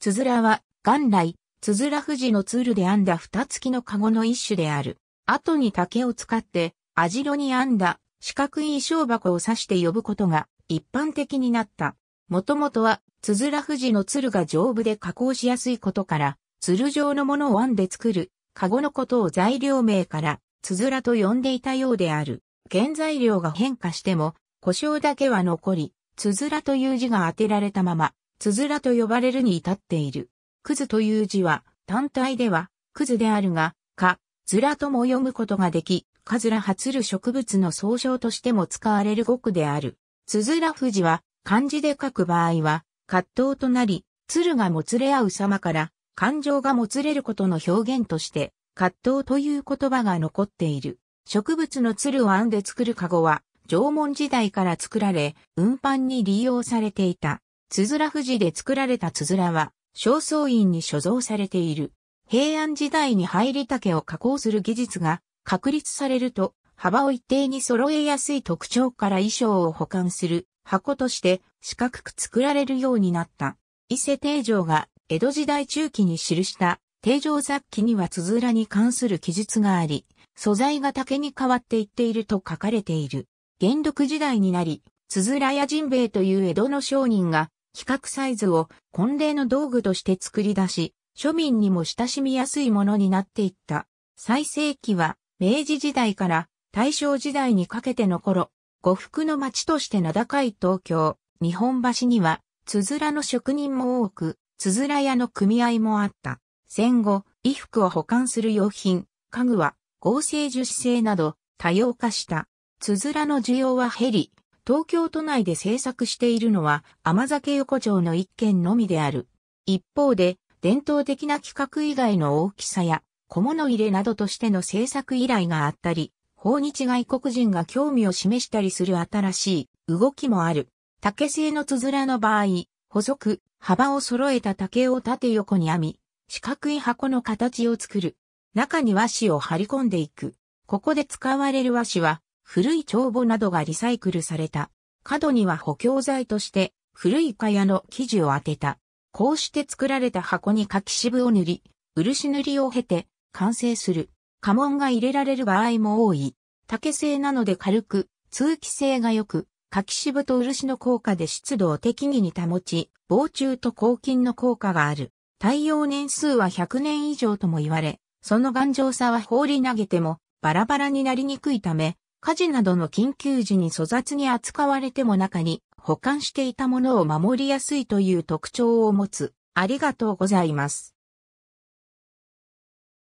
つづらは、元来、つづら富士のツールで編んだ二つきのカゴの一種である。後に竹を使って、網代に編んだ四角い衣装箱を指して呼ぶことが一般的になった。もともとは、つづら富士のツルが丈夫で加工しやすいことから、ツル状のものを編んで作る、カゴのことを材料名から、つづらと呼んでいたようである。原材料が変化しても、故障だけは残り、つづらという字が当てられたまま、つづらと呼ばれるに至っている。くずという字は、単体では、くずであるが、か、ずらとも読むことができ、かずらはつる植物の総称としても使われる語句である。つづら富士は、漢字で書く場合は、葛藤となり、鶴がもつれ合う様から、感情がもつれることの表現として、葛藤という言葉が残っている。植物の鶴を編んで作る籠は、縄文時代から作られ、運搬に利用されていた。つづら富士で作られたつづらは、正倉院に所蔵されている。平安時代に入り竹を加工する技術が確立されると、幅を一定に揃えやすい特徴から衣装を保管する箱として四角く作られるようになった。伊勢定城が江戸時代中期に記した定城雑記にはつづらに関する記述があり、素材が竹に変わっていっていると書かれている。元禄時代になり、つづらや人兵衛という江戸の商人が企画サイズを婚礼の道具として作り出し、庶民にも親しみやすいものになっていった。最盛期は明治時代から大正時代にかけての頃、呉服の町として名高い東京、日本橋には、つづらの職人も多く、つづら屋の組合もあった。戦後、衣服を保管する用品、家具は合成樹脂製など多様化した。つづらの需要は減り、東京都内で制作しているのは甘酒横丁の一軒のみである。一方で、伝統的な規格以外の大きさや小物入れなどとしての制作依頼があったり、訪日外国人が興味を示したりする新しい動きもある。竹製のつづらの場合、細く幅を揃えた竹を縦横に編み、四角い箱の形を作る。中に和紙を張り込んでいく。ここで使われる和紙は、古い帳簿などがリサイクルされた。角には補強材として古い蚊帳の生地を当てた。こうして作られた箱に柿渋を塗り、漆塗りを経て完成する。家紋が入れられる場合も多い。竹製なので軽く、通気性が良く、柿渋と漆の効果で湿度を適宜に保ち、防虫と抗菌の効果がある。耐用年数は100年以上とも言われ、その頑丈さは放り投げてもバラバラになりにくいため、火事などの緊急時に粗雑に扱われても中に保管していたものを守りやすいという特徴を持つ。ありがとうございます。